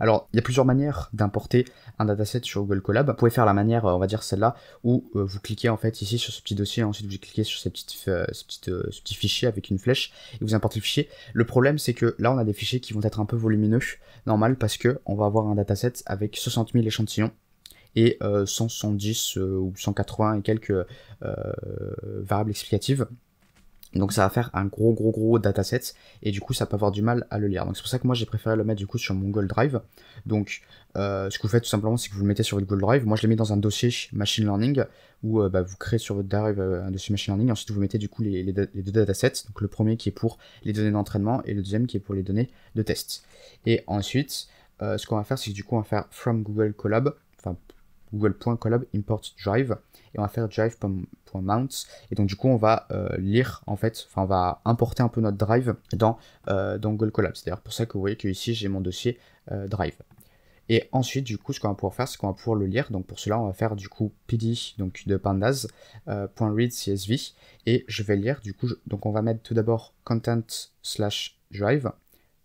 Alors, il y a plusieurs manières d'importer un dataset sur Google Collab. Vous pouvez faire la manière, euh, on va dire celle-là, où euh, vous cliquez en fait ici sur ce petit dossier, ensuite vous cliquez sur euh, ce, petit, fichier avec une flèche et vous importez le fichier. Le problème, c'est que là, on a des fichiers qui vont être un peu volumineux, normal, parce que on va avoir un dataset avec 60 000 échantillons et 170 ou 180 et quelques variables explicatives. Donc ça va faire un gros gros gros dataset et du coup ça peut avoir du mal à le lire. Donc c'est pour ça que moi j'ai préféré le mettre du coup sur mon Google Drive. Donc euh, ce que vous faites tout simplement c'est que vous le mettez sur votre Google Drive. Moi je l'ai mis dans un dossier machine learning où euh, bah, vous créez sur votre Drive euh, un dossier machine learning. Ensuite vous mettez du coup les, deux datasets. Donc le premier qui est pour les données d'entraînement et le deuxième qui est pour les données de test. Et ensuite ce qu'on va faire c'est du coup on va faire from Google Collab google.collab import drive et on va faire drive.mount et donc du coup on va euh, lire en fait enfin on va importer un peu notre drive dans, euh, dans Google Collab c'est d'ailleurs pour ça que vous voyez que ici j'ai mon dossier euh, drive et ensuite du coup ce qu'on va pouvoir faire c'est qu'on va pouvoir le lire donc pour cela on va faire du coup pd donc de pandas .read csv et je vais lire du coup donc on va mettre tout d'abord content slash drive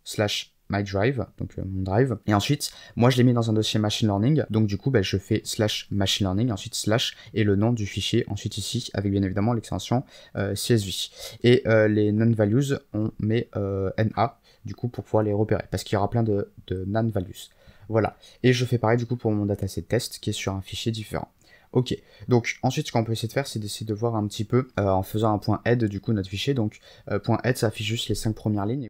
slash My Drive, donc euh, mon drive. Et ensuite, moi, je les mis dans un dossier machine learning. Donc, du coup, ben, je fais slash machine learning, ensuite slash et le nom du fichier, ensuite ici, avec bien évidemment l'extension euh, CSV. Et euh, les non-values, on met NA, du coup, pour pouvoir les repérer, parce qu'il y aura plein de, de non-values. Voilà. Et je fais pareil, du coup, pour mon dataset test, qui est sur un fichier différent. Ok, donc ensuite ce qu'on peut essayer de faire, c'est d'essayer de voir un petit peu, en faisant un point head, du coup, notre fichier. Donc, point head, ça affiche juste les cinq premières lignes.